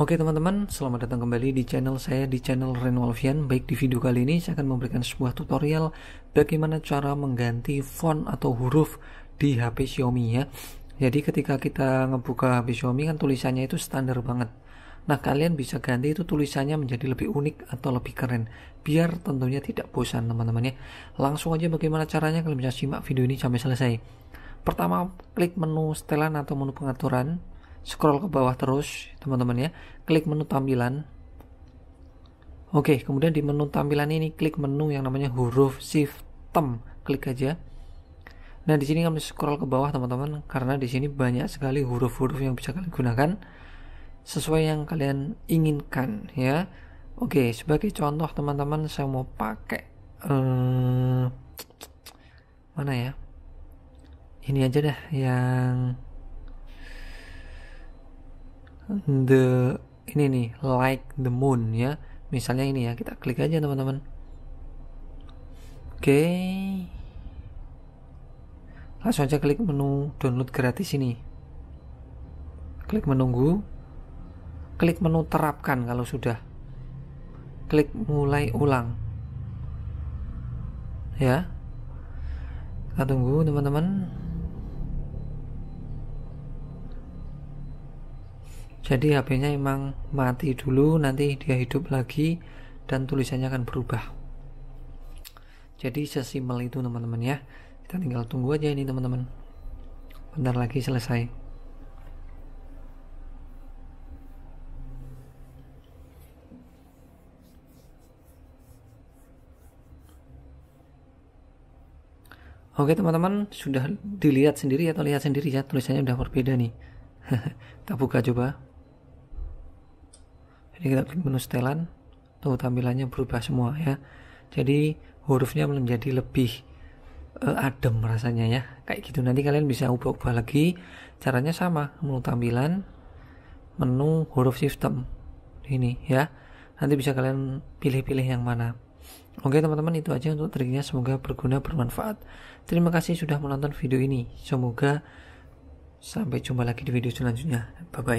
Oke teman-teman, selamat datang kembali di channel saya di channel Reno Baik di video kali ini saya akan memberikan sebuah tutorial bagaimana cara mengganti font atau huruf di HP Xiaomi ya. Jadi ketika kita ngebuka HP Xiaomi kan tulisannya itu standar banget. Nah kalian bisa ganti itu tulisannya menjadi lebih unik atau lebih keren biar tentunya tidak bosan teman-teman ya. Langsung aja bagaimana caranya kalian bisa simak video ini sampai selesai. Pertama klik menu setelan atau menu pengaturan scroll ke bawah terus teman-teman ya klik menu tampilan Oke, kemudian di menu tampilan ini klik menu yang namanya huruf Shift-Tem, klik aja. Nah, di sini kami scroll ke bawah teman-teman karena di sini banyak sekali huruf-huruf yang bisa kalian gunakan sesuai yang kalian inginkan ya. Oke, sebagai contoh teman-teman saya mau pakai eh, mana ya? Ini aja dah yang the ini nih like the moon ya misalnya ini ya kita klik aja teman-teman oke okay. langsung aja klik menu download gratis ini klik menunggu klik menu terapkan kalau sudah klik mulai ulang ya kita tunggu teman-teman jadi HP-nya emang mati dulu nanti dia hidup lagi dan tulisannya akan berubah jadi sesimpel itu teman-teman ya kita tinggal tunggu aja ini teman-teman bentar lagi selesai Oke teman-teman sudah dilihat sendiri atau lihat sendiri ya tulisannya udah berbeda nih. Kita buka coba jadi kita klik menu setelan tuh tampilannya berubah semua ya jadi hurufnya menjadi lebih uh, adem rasanya ya kayak gitu nanti kalian bisa ubah-ubah lagi caranya sama menu tampilan menu huruf sistem ini ya nanti bisa kalian pilih-pilih yang mana oke teman-teman itu aja untuk triknya semoga berguna bermanfaat terima kasih sudah menonton video ini semoga sampai jumpa lagi di video selanjutnya bye bye